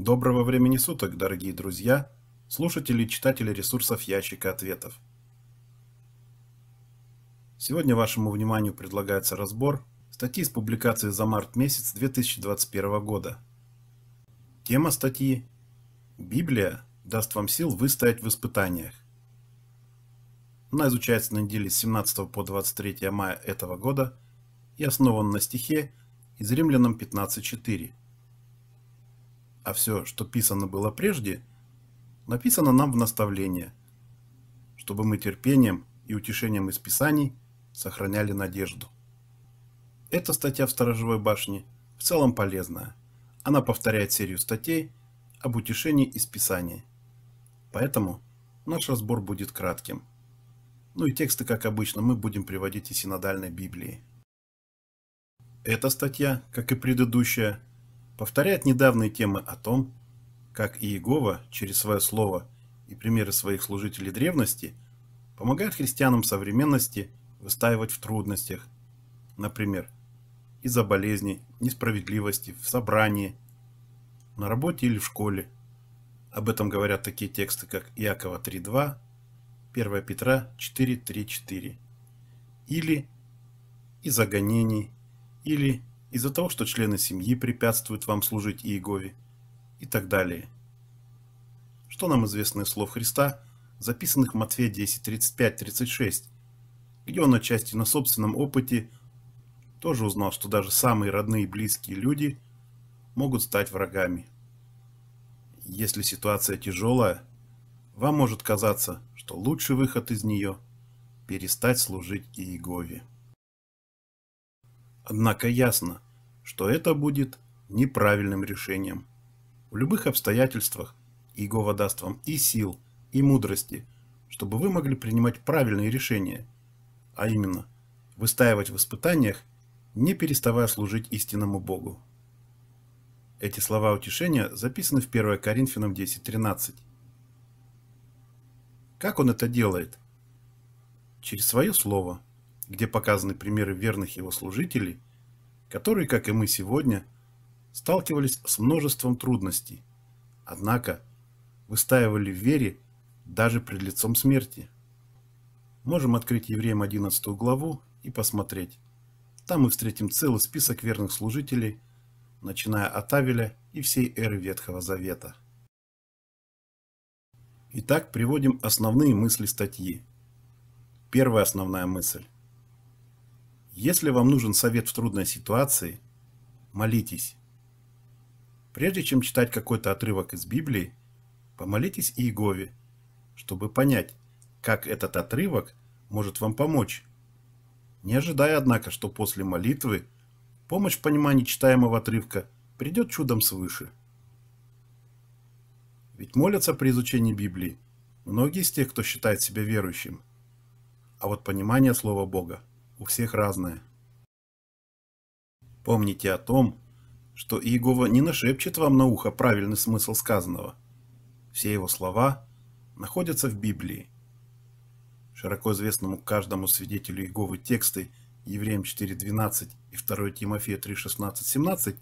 Доброго времени суток, дорогие друзья, слушатели и читатели ресурсов ящика ответов. Сегодня вашему вниманию предлагается разбор статьи с публикации за март месяц 2021 года. Тема статьи «Библия даст вам сил выстоять в испытаниях». Она изучается на неделе с 17 по 23 мая этого года и основана на стихе из Римлянам 15.4 а все, что писано было прежде, написано нам в наставление, чтобы мы терпением и утешением из Писаний сохраняли надежду. Эта статья в Сторожевой башне в целом полезная. Она повторяет серию статей об утешении из Писаний. Поэтому наш разбор будет кратким. Ну и тексты, как обычно, мы будем приводить из синодальной Библии. Эта статья, как и предыдущая, повторяет недавние темы о том, как Иегова через свое слово и примеры своих служителей древности помогает христианам современности выстаивать в трудностях, например, из-за болезни, несправедливости, в собрании, на работе или в школе. Об этом говорят такие тексты, как Иакова 3.2, 1 Петра 4.3.4, или из-за гонений, или из-за того, что члены семьи препятствуют вам служить Иегове и так далее. Что нам известно из слов Христа, записанных в Матфея 10, 35, 36, где он отчасти на собственном опыте тоже узнал, что даже самые родные и близкие люди могут стать врагами. Если ситуация тяжелая, вам может казаться, что лучший выход из нее – перестать служить Иегове. Однако ясно, что это будет неправильным решением. В любых обстоятельствах Иегова даст вам и сил, и мудрости, чтобы вы могли принимать правильные решения, а именно выстаивать в испытаниях, не переставая служить истинному Богу. Эти слова утешения записаны в 1 Коринфянам 10.13. Как он это делает? Через свое слово – где показаны примеры верных его служителей, которые, как и мы сегодня, сталкивались с множеством трудностей, однако выстаивали в вере даже пред лицом смерти. Можем открыть Евреям 11 главу и посмотреть. Там мы встретим целый список верных служителей, начиная от Авеля и всей эры Ветхого Завета. Итак, приводим основные мысли статьи. Первая основная мысль. Если вам нужен совет в трудной ситуации, молитесь. Прежде чем читать какой-то отрывок из Библии, помолитесь Иегове, чтобы понять, как этот отрывок может вам помочь. Не ожидая, однако, что после молитвы помощь в понимании читаемого отрывка придет чудом свыше. Ведь молятся при изучении Библии многие из тех, кто считает себя верующим. А вот понимание Слова Бога у всех разное. Помните о том, что Иегова не нашепчет вам на ухо правильный смысл сказанного. Все его слова находятся в Библии. Широко известному каждому свидетелю Иеговы тексты Евреям 4.12 и 2 Тимофея 3.16.17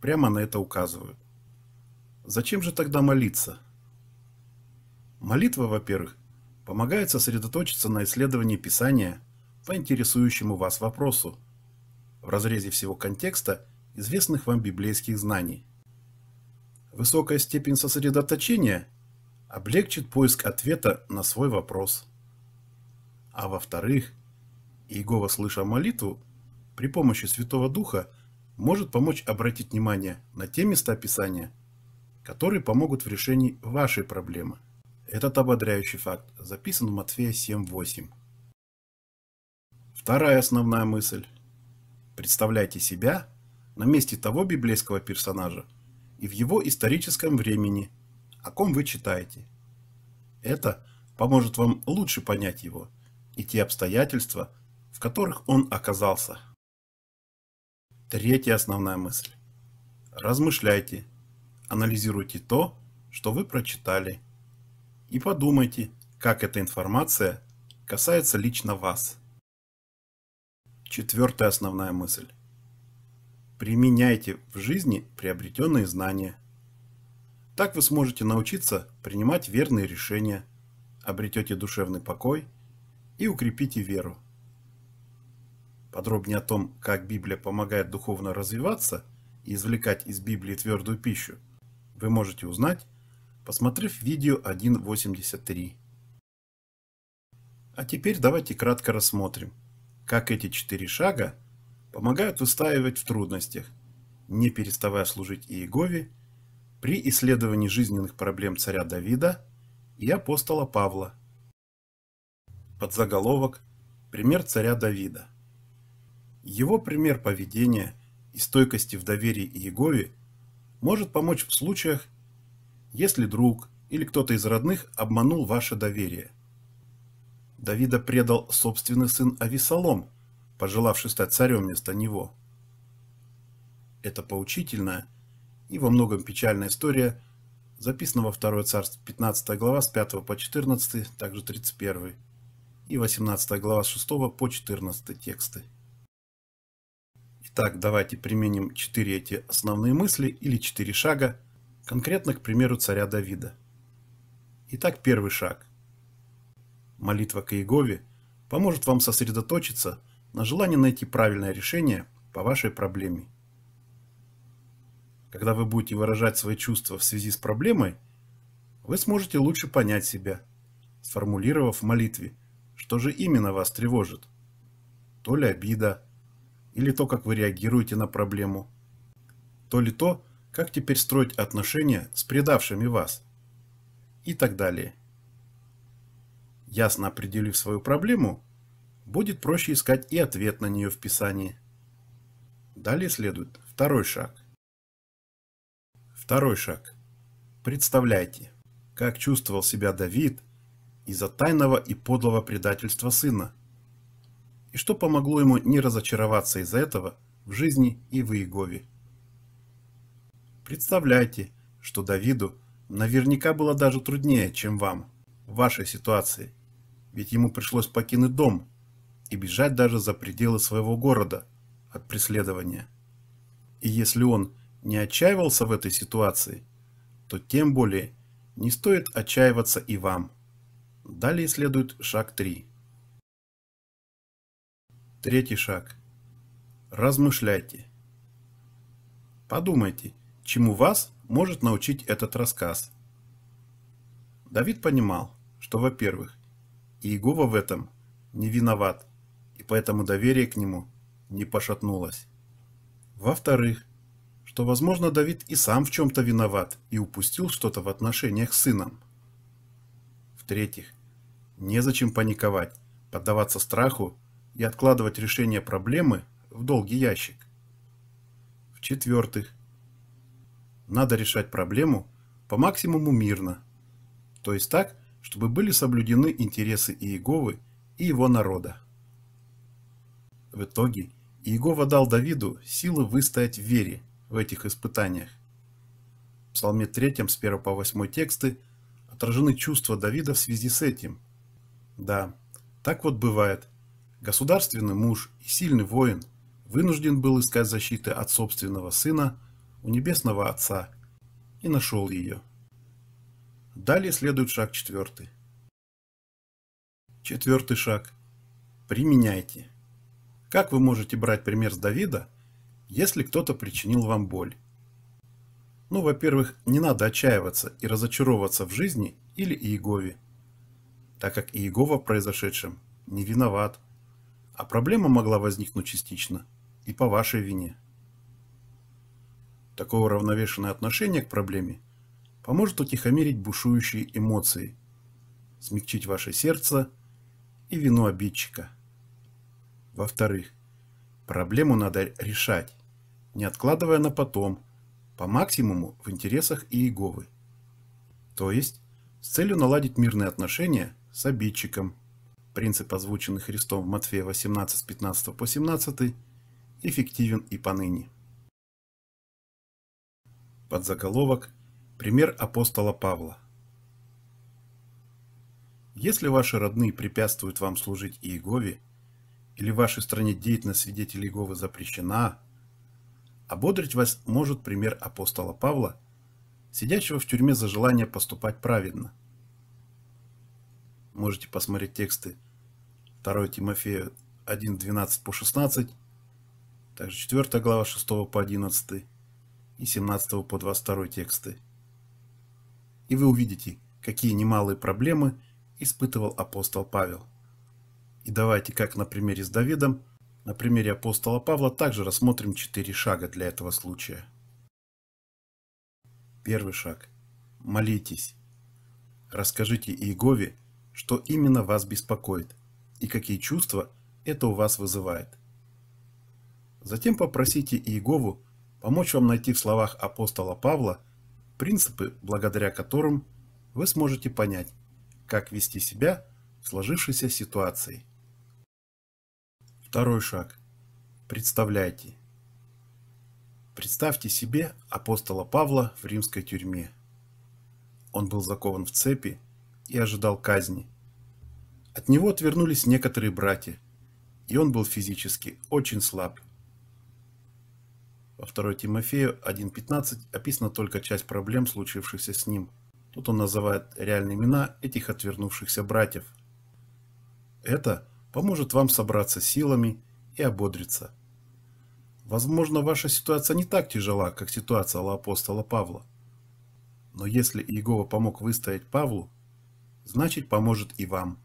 прямо на это указывают. Зачем же тогда молиться? Молитва, во-первых, помогает сосредоточиться на исследовании Писания – по интересующему вас вопросу в разрезе всего контекста известных вам библейских знаний. Высокая степень сосредоточения облегчит поиск ответа на свой вопрос. А во-вторых, Иегова, слыша молитву, при помощи Святого Духа может помочь обратить внимание на те места Писания, которые помогут в решении вашей проблемы. Этот ободряющий факт записан в Матфея 7.8. Вторая основная мысль. Представляйте себя на месте того библейского персонажа и в его историческом времени, о ком вы читаете. Это поможет вам лучше понять его и те обстоятельства, в которых он оказался. Третья основная мысль. Размышляйте, анализируйте то, что вы прочитали, и подумайте, как эта информация касается лично вас. Четвертая основная мысль. Применяйте в жизни приобретенные знания. Так вы сможете научиться принимать верные решения, обретете душевный покой и укрепите веру. Подробнее о том, как Библия помогает духовно развиваться и извлекать из Библии твердую пищу, вы можете узнать, посмотрев видео 1.83. А теперь давайте кратко рассмотрим, как эти четыре шага помогают выстаивать в трудностях, не переставая служить Иегове при исследовании жизненных проблем царя Давида и апостола Павла. под заголовок «Пример царя Давида». Его пример поведения и стойкости в доверии Иегове может помочь в случаях, если друг или кто-то из родных обманул ваше доверие – Давида предал собственный сын Авесолом, пожелавший стать царем вместо него. Это поучительная и во многом печальная история записана во второе царство 15 глава с 5 по 14, также 31 и 18 глава с 6 по 14 тексты. Итак, давайте применим четыре эти основные мысли или четыре шага, конкретно к примеру царя Давида. Итак, первый шаг молитва к Иегове, поможет вам сосредоточиться на желании найти правильное решение по вашей проблеме. Когда вы будете выражать свои чувства в связи с проблемой, вы сможете лучше понять себя, сформулировав в молитве, что же именно вас тревожит. То ли обида, или то, как вы реагируете на проблему, то ли то, как теперь строить отношения с предавшими вас и так далее ясно определив свою проблему, будет проще искать и ответ на нее в писании. Далее следует второй шаг. Второй шаг. Представляйте, как чувствовал себя Давид из-за тайного и подлого предательства сына, и что помогло ему не разочароваться из-за этого в жизни и в Иегове. Представляйте, что Давиду наверняка было даже труднее, чем вам, в вашей ситуации – ведь ему пришлось покинуть дом и бежать даже за пределы своего города от преследования. И если он не отчаивался в этой ситуации, то тем более не стоит отчаиваться и вам. Далее следует шаг 3. Третий шаг. Размышляйте. Подумайте, чему вас может научить этот рассказ. Давид понимал, что, во-первых, и Иегова в этом не виноват, и поэтому доверие к нему не пошатнулось. Во-вторых, что, возможно, Давид и сам в чем-то виноват и упустил что-то в отношениях с сыном. В-третьих, незачем паниковать, поддаваться страху и откладывать решение проблемы в долгий ящик. В-четвертых, надо решать проблему по максимуму мирно, то есть так, чтобы были соблюдены интересы Иеговы и его народа. В итоге Иегова дал Давиду силы выстоять в вере в этих испытаниях. В Псалме 3 с 1 по 8 тексты отражены чувства Давида в связи с этим. Да, так вот бывает. Государственный муж и сильный воин вынужден был искать защиты от собственного сына у небесного отца и нашел ее. Далее следует шаг четвертый. Четвертый шаг. Применяйте. Как вы можете брать пример с Давида, если кто-то причинил вам боль? Ну, во-первых, не надо отчаиваться и разочаровываться в жизни или Иегове, так как Иегова в произошедшем не виноват, а проблема могла возникнуть частично и по вашей вине. Такого равновешенное отношение к проблеме – поможет утихомирить бушующие эмоции, смягчить ваше сердце и вину обидчика. Во-вторых, проблему надо решать, не откладывая на потом, по максимуму в интересах Иеговы. То есть, с целью наладить мирные отношения с обидчиком, принцип, озвученный Христом в Матфея 18 с 15 по 17, эффективен и поныне. Под заголовок. Пример апостола Павла. Если ваши родные препятствуют вам служить Иегове, или в вашей стране деятельность свидетелей Иеговы запрещена, ободрить вас может пример апостола Павла, сидящего в тюрьме за желание поступать праведно. Можете посмотреть тексты 2 Тимофея 1, 12 по 16, также 4 глава 6 по 11 и 17 по 22 тексты и вы увидите, какие немалые проблемы испытывал апостол Павел. И давайте, как на примере с Давидом, на примере апостола Павла также рассмотрим четыре шага для этого случая. Первый шаг. Молитесь. Расскажите Иегове, что именно вас беспокоит и какие чувства это у вас вызывает. Затем попросите Иегову помочь вам найти в словах апостола Павла – принципы, благодаря которым вы сможете понять, как вести себя в сложившейся ситуации. Второй шаг. Представляйте. Представьте себе апостола Павла в римской тюрьме. Он был закован в цепи и ожидал казни. От него отвернулись некоторые братья, и он был физически очень слаб во 2 Тимофею 1.15 описана только часть проблем, случившихся с ним. Тут он называет реальные имена этих отвернувшихся братьев. Это поможет вам собраться силами и ободриться. Возможно, ваша ситуация не так тяжела, как ситуация апостола Павла. Но если Иегова помог выстоять Павлу, значит поможет и вам.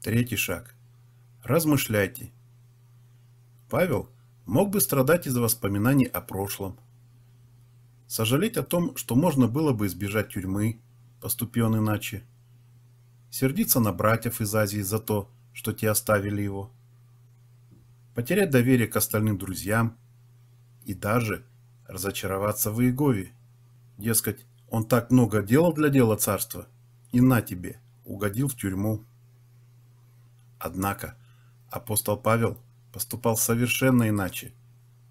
Третий шаг. Размышляйте. Павел – мог бы страдать из-за воспоминаний о прошлом. Сожалеть о том, что можно было бы избежать тюрьмы, поступи он иначе. Сердиться на братьев из Азии за то, что те оставили его. Потерять доверие к остальным друзьям и даже разочароваться в Иегове. Дескать, он так много делал для дела царства, и на тебе, угодил в тюрьму. Однако апостол Павел – поступал совершенно иначе.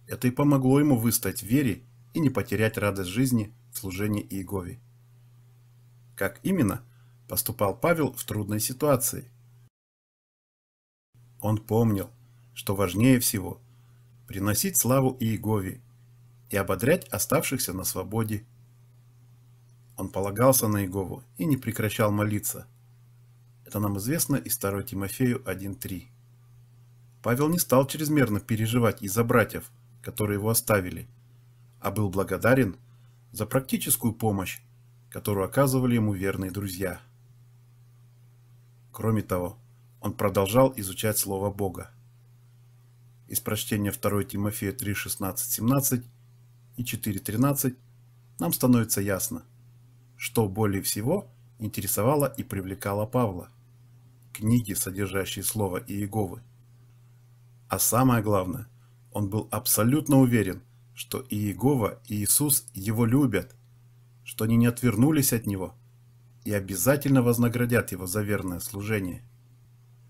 Это и помогло ему выстоять в вере и не потерять радость жизни в служении Иегове. Как именно поступал Павел в трудной ситуации? Он помнил, что важнее всего – приносить славу Иегове и ободрять оставшихся на свободе. Он полагался на Иегову и не прекращал молиться. Это нам известно из 2 Тимофею 1.3. Павел не стал чрезмерно переживать из-за братьев, которые его оставили, а был благодарен за практическую помощь, которую оказывали ему верные друзья. Кроме того, он продолжал изучать Слово Бога. Из прочтения 2 Тимофея 3, 16, 17 и 4, 13 нам становится ясно, что более всего интересовало и привлекало Павла. Книги, содержащие Слово Иеговы. А самое главное, он был абсолютно уверен, что и Иегова, и Иисус его любят, что они не отвернулись от него и обязательно вознаградят его за верное служение.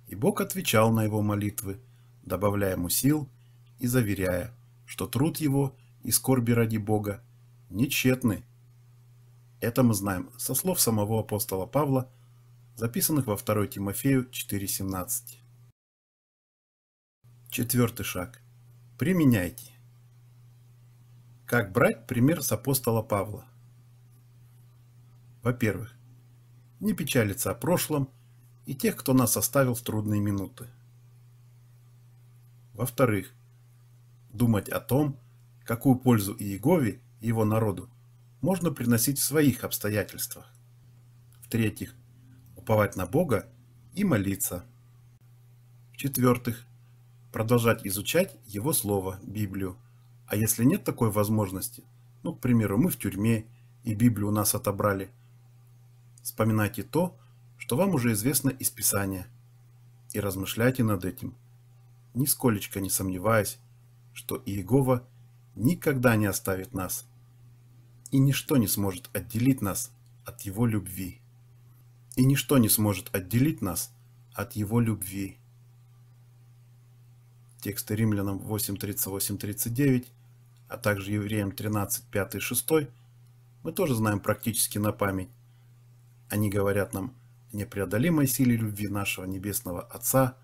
И Бог отвечал на его молитвы, добавляя ему сил и заверяя, что труд его и скорби ради Бога не тщетны. Это мы знаем со слов самого апостола Павла, записанных во 2 Тимофею 4.17. Четвертый шаг. Применяйте. Как брать пример с апостола Павла? Во-первых, не печалиться о прошлом и тех, кто нас оставил в трудные минуты. Во-вторых, думать о том, какую пользу Иегове и его народу можно приносить в своих обстоятельствах. В-третьих, уповать на Бога и молиться. В-четвертых, продолжать изучать его слово, Библию. А если нет такой возможности, ну, к примеру, мы в тюрьме, и Библию у нас отобрали, вспоминайте то, что вам уже известно из Писания, и размышляйте над этим, нисколечко не сомневаясь, что Иегова никогда не оставит нас, и ничто не сможет отделить нас от Его любви. И ничто не сможет отделить нас от Его любви тексты римлянам 8.38.39, а также евреям 13.5.6, мы тоже знаем практически на память. Они говорят нам о непреодолимой силе любви нашего Небесного Отца,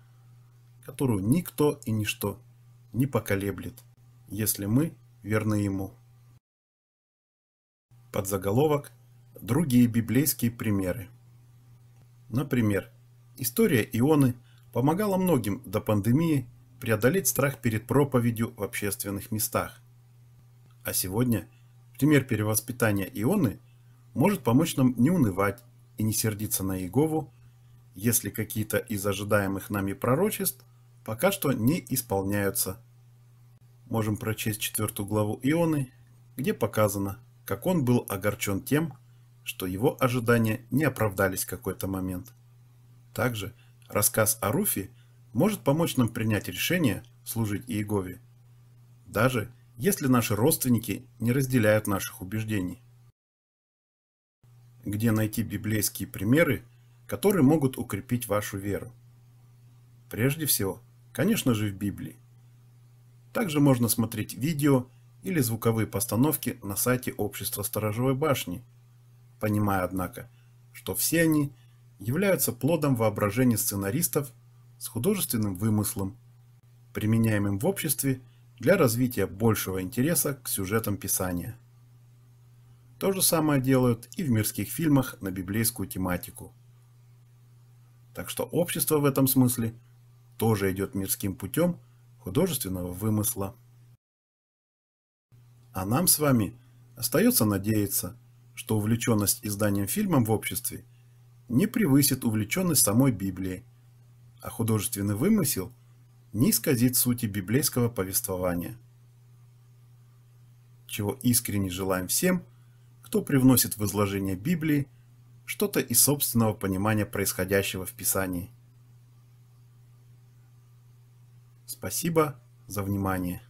которую никто и ничто не поколеблет, если мы верны Ему. Под заголовок «Другие библейские примеры». Например, история Ионы помогала многим до пандемии преодолеть страх перед проповедью в общественных местах. А сегодня пример перевоспитания Ионы может помочь нам не унывать и не сердиться на Иегову, если какие-то из ожидаемых нами пророчеств пока что не исполняются. Можем прочесть четвертую главу Ионы, где показано, как он был огорчен тем, что его ожидания не оправдались в какой-то момент. Также рассказ о Руфе – может помочь нам принять решение служить Иегове, даже если наши родственники не разделяют наших убеждений. Где найти библейские примеры, которые могут укрепить вашу веру? Прежде всего, конечно же, в Библии. Также можно смотреть видео или звуковые постановки на сайте Общества Сторожевой Башни, понимая, однако, что все они являются плодом воображения сценаристов с художественным вымыслом, применяемым в обществе для развития большего интереса к сюжетам писания. То же самое делают и в мирских фильмах на библейскую тематику. Так что общество в этом смысле тоже идет мирским путем художественного вымысла. А нам с вами остается надеяться, что увлеченность изданием фильмом в обществе не превысит увлеченность самой Библией – а художественный вымысел не исказит сути библейского повествования. Чего искренне желаем всем, кто привносит в изложение Библии что-то из собственного понимания происходящего в Писании. Спасибо за внимание.